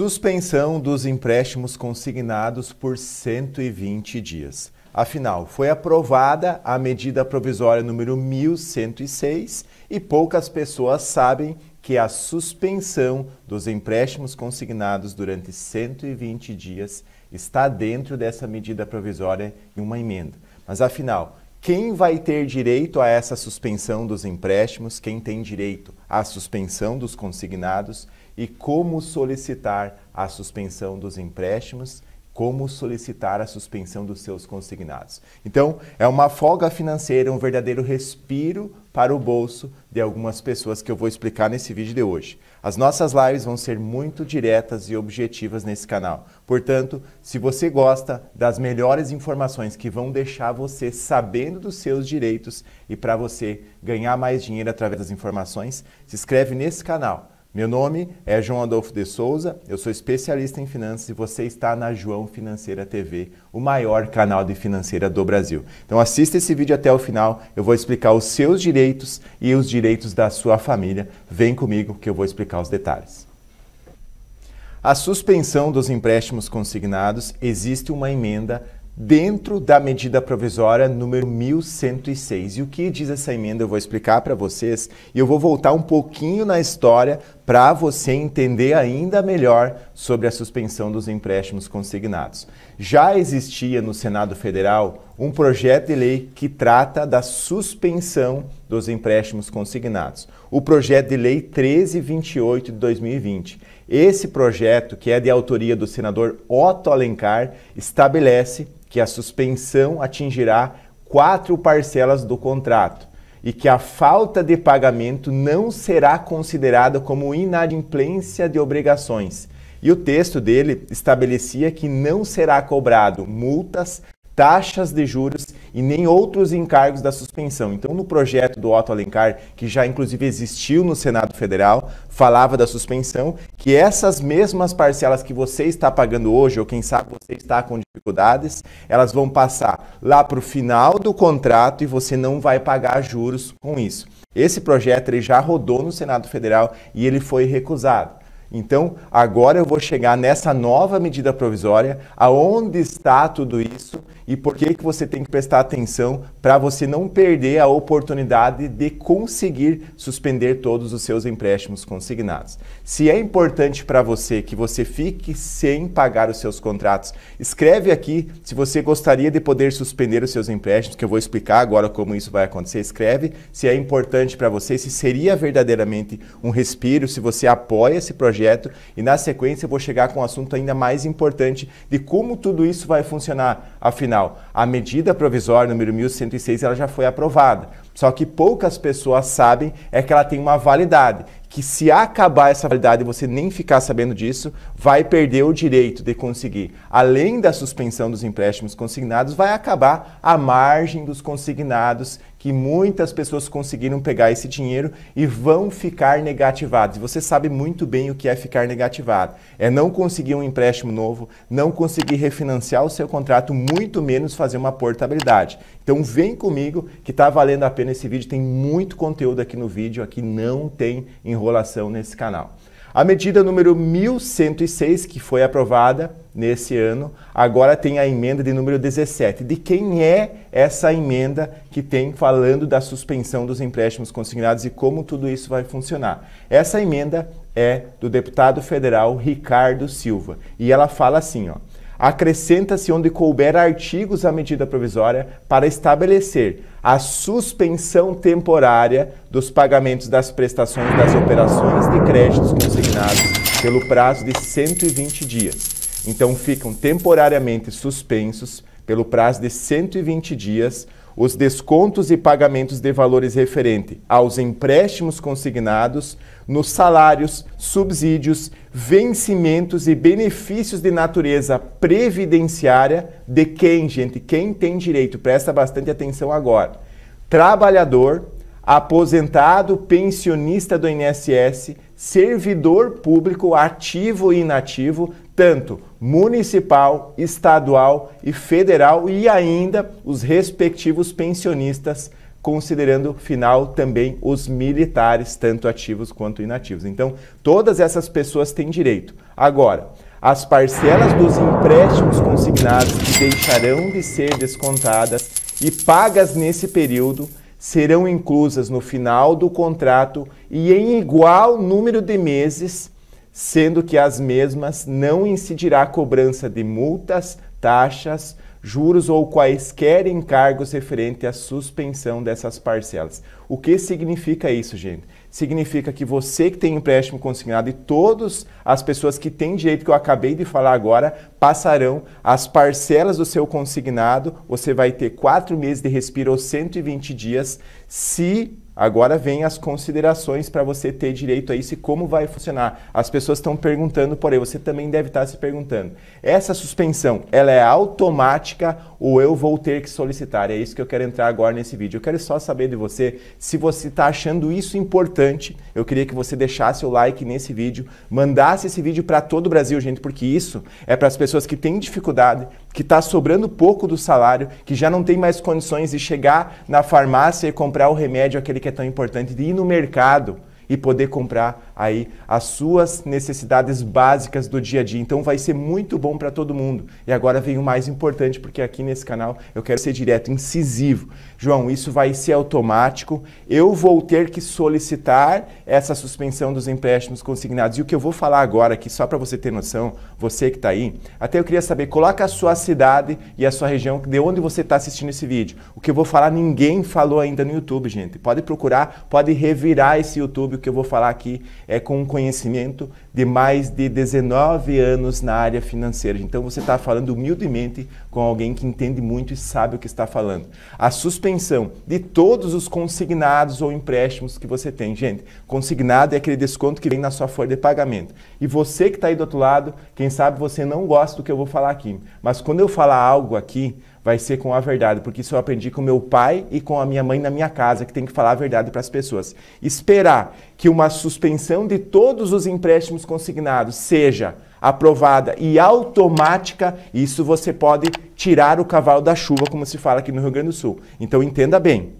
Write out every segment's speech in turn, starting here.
Suspensão dos empréstimos consignados por 120 dias. Afinal, foi aprovada a medida provisória número 1106 e poucas pessoas sabem que a suspensão dos empréstimos consignados durante 120 dias está dentro dessa medida provisória e uma emenda. Mas afinal, quem vai ter direito a essa suspensão dos empréstimos? Quem tem direito à suspensão dos consignados? E como solicitar a suspensão dos empréstimos? como solicitar a suspensão dos seus consignados. Então, é uma folga financeira, um verdadeiro respiro para o bolso de algumas pessoas que eu vou explicar nesse vídeo de hoje. As nossas lives vão ser muito diretas e objetivas nesse canal. Portanto, se você gosta das melhores informações que vão deixar você sabendo dos seus direitos e para você ganhar mais dinheiro através das informações, se inscreve nesse canal meu nome é João Adolfo de Souza, eu sou especialista em finanças e você está na João Financeira TV, o maior canal de financeira do Brasil. Então assista esse vídeo até o final, eu vou explicar os seus direitos e os direitos da sua família. Vem comigo que eu vou explicar os detalhes. A suspensão dos empréstimos consignados existe uma emenda dentro da medida provisória número 1106. E o que diz essa emenda eu vou explicar para vocês e eu vou voltar um pouquinho na história para você entender ainda melhor sobre a suspensão dos empréstimos consignados. Já existia no Senado Federal um projeto de lei que trata da suspensão dos empréstimos consignados, o projeto de lei 1328 de 2020. Esse projeto, que é de autoria do senador Otto Alencar, estabelece que a suspensão atingirá quatro parcelas do contrato e que a falta de pagamento não será considerada como inadimplência de obrigações. E o texto dele estabelecia que não será cobrado multas, taxas de juros e nem outros encargos da suspensão. Então, no projeto do Otto Alencar, que já inclusive existiu no Senado Federal, falava da suspensão, que essas mesmas parcelas que você está pagando hoje, ou quem sabe você está com dificuldades, elas vão passar lá para o final do contrato e você não vai pagar juros com isso. Esse projeto ele já rodou no Senado Federal e ele foi recusado. Então, agora eu vou chegar nessa nova medida provisória, aonde está tudo isso e por que, que você tem que prestar atenção para você não perder a oportunidade de conseguir suspender todos os seus empréstimos consignados. Se é importante para você que você fique sem pagar os seus contratos, escreve aqui se você gostaria de poder suspender os seus empréstimos, que eu vou explicar agora como isso vai acontecer. Escreve se é importante para você, se seria verdadeiramente um respiro, se você apoia esse projeto projeto e na sequência eu vou chegar com um assunto ainda mais importante de como tudo isso vai funcionar. Afinal, a medida provisória número 1106 ela já foi aprovada. Só que poucas pessoas sabem é que ela tem uma validade que se acabar essa validade e você nem ficar sabendo disso, vai perder o direito de conseguir, além da suspensão dos empréstimos consignados, vai acabar a margem dos consignados que muitas pessoas conseguiram pegar esse dinheiro e vão ficar negativados. Você sabe muito bem o que é ficar negativado. É não conseguir um empréstimo novo, não conseguir refinanciar o seu contrato, muito menos fazer uma portabilidade. Então vem comigo que está valendo a pena esse vídeo, tem muito conteúdo aqui no vídeo, aqui não tem enrolação enrolação nesse canal. A medida número 1106, que foi aprovada nesse ano, agora tem a emenda de número 17. De quem é essa emenda que tem falando da suspensão dos empréstimos consignados e como tudo isso vai funcionar? Essa emenda é do deputado federal Ricardo Silva e ela fala assim, ó acrescenta-se onde couber artigos à medida provisória para estabelecer a suspensão temporária dos pagamentos das prestações das operações de créditos consignados pelo prazo de 120 dias. Então ficam temporariamente suspensos pelo prazo de 120 dias os descontos e pagamentos de valores referente aos empréstimos consignados, nos salários, subsídios, vencimentos e benefícios de natureza previdenciária de quem, gente, quem tem direito, presta bastante atenção agora. Trabalhador, aposentado, pensionista do INSS, servidor público ativo e inativo, tanto municipal, estadual e federal e ainda os respectivos pensionistas, considerando final também os militares, tanto ativos quanto inativos. Então, todas essas pessoas têm direito. Agora, as parcelas dos empréstimos consignados que deixarão de ser descontadas e pagas nesse período serão inclusas no final do contrato e em igual número de meses sendo que as mesmas não incidirá a cobrança de multas, taxas, juros ou quaisquer encargos referente à suspensão dessas parcelas. O que significa isso, gente? Significa que você que tem empréstimo consignado e todas as pessoas que têm direito que eu acabei de falar agora passarão as parcelas do seu consignado. Você vai ter quatro meses de respiro ou 120 dias se Agora vem as considerações para você ter direito a isso e como vai funcionar. As pessoas estão perguntando por aí, você também deve estar tá se perguntando. Essa suspensão, ela é automática ou eu vou ter que solicitar? É isso que eu quero entrar agora nesse vídeo. Eu quero só saber de você se você está achando isso importante. Eu queria que você deixasse o like nesse vídeo, mandasse esse vídeo para todo o Brasil, gente, porque isso é para as pessoas que têm dificuldade que está sobrando pouco do salário, que já não tem mais condições de chegar na farmácia e comprar o remédio, aquele que é tão importante, de ir no mercado e poder comprar aí as suas necessidades básicas do dia a dia. Então vai ser muito bom para todo mundo. E agora vem o mais importante, porque aqui nesse canal eu quero ser direto, incisivo. João, isso vai ser automático. Eu vou ter que solicitar essa suspensão dos empréstimos consignados. E o que eu vou falar agora aqui, só para você ter noção, você que está aí, até eu queria saber, coloca a sua cidade e a sua região, de onde você está assistindo esse vídeo. O que eu vou falar, ninguém falou ainda no YouTube, gente. Pode procurar, pode revirar esse YouTube que eu vou falar aqui é com um conhecimento de mais de 19 anos na área financeira. Então você está falando humildemente com alguém que entende muito e sabe o que está falando. A suspensão de todos os consignados ou empréstimos que você tem. Gente, consignado é aquele desconto que vem na sua folha de pagamento. E você que está aí do outro lado, quem sabe você não gosta do que eu vou falar aqui. Mas quando eu falar algo aqui, vai ser com a verdade, porque isso eu aprendi com meu pai e com a minha mãe na minha casa, que tem que falar a verdade para as pessoas. Esperar que uma suspensão de todos os empréstimos consignados seja aprovada e automática, isso você pode tirar o cavalo da chuva, como se fala aqui no Rio Grande do Sul. Então entenda bem.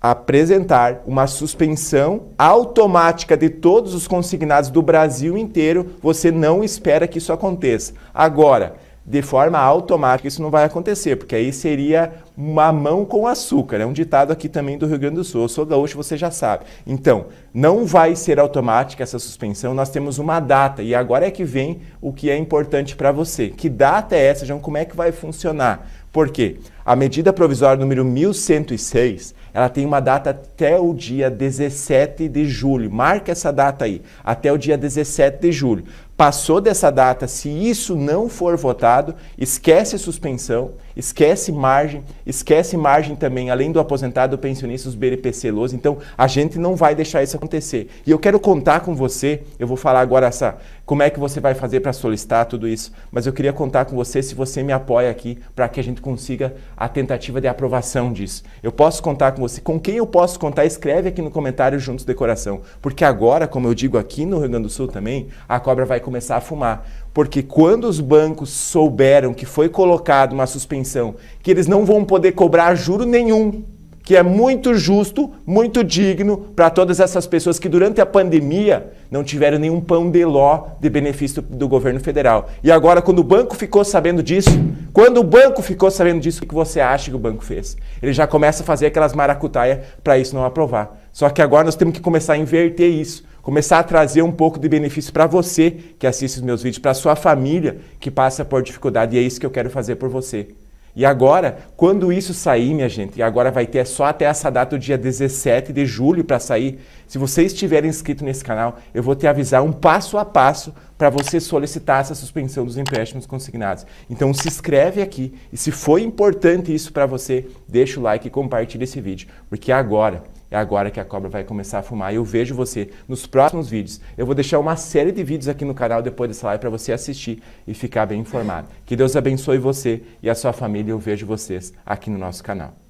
Apresentar uma suspensão automática de todos os consignados do Brasil inteiro, você não espera que isso aconteça. Agora, de forma automática isso não vai acontecer, porque aí seria uma mão com açúcar. É um ditado aqui também do Rio Grande do Sul. Eu sou gaúcho, você já sabe. Então, não vai ser automática essa suspensão. Nós temos uma data e agora é que vem o que é importante para você. Que data é essa, João? Como é que vai funcionar? Por quê? A medida provisória número 1106 ela tem uma data até o dia 17 de julho. Marca essa data aí, até o dia 17 de julho. Passou dessa data, se isso não for votado, esquece suspensão, esquece margem, esquece margem também, além do aposentado, pensionista, os BNPC LOAS. Então, a gente não vai deixar isso acontecer. E eu quero contar com você, eu vou falar agora essa, como é que você vai fazer para solicitar tudo isso, mas eu queria contar com você se você me apoia aqui para que a gente consiga a tentativa de aprovação disso. Eu posso contar com você, com quem eu posso contar, escreve aqui no comentário Juntos Decoração. Porque agora, como eu digo aqui no Rio Grande do Sul também, a cobra vai começar a fumar. Porque quando os bancos souberam que foi colocado uma suspensão, que eles não vão poder cobrar juro nenhum que é muito justo, muito digno para todas essas pessoas que durante a pandemia não tiveram nenhum pão de ló de benefício do governo federal. E agora, quando o banco ficou sabendo disso, quando o banco ficou sabendo disso, o que você acha que o banco fez? Ele já começa a fazer aquelas maracutaias para isso não aprovar. Só que agora nós temos que começar a inverter isso começar a trazer um pouco de benefício para você que assiste os meus vídeos, para sua família que passa por dificuldade. E é isso que eu quero fazer por você. E agora, quando isso sair, minha gente, e agora vai ter só até essa data, o dia 17 de julho para sair, se você estiver inscrito nesse canal, eu vou te avisar um passo a passo para você solicitar essa suspensão dos empréstimos consignados. Então se inscreve aqui e se foi importante isso para você, deixa o like e compartilha esse vídeo, porque agora é agora que a cobra vai começar a fumar. E eu vejo você nos próximos vídeos. Eu vou deixar uma série de vídeos aqui no canal depois dessa live para você assistir e ficar bem informado. Que Deus abençoe você e a sua família. Eu vejo vocês aqui no nosso canal.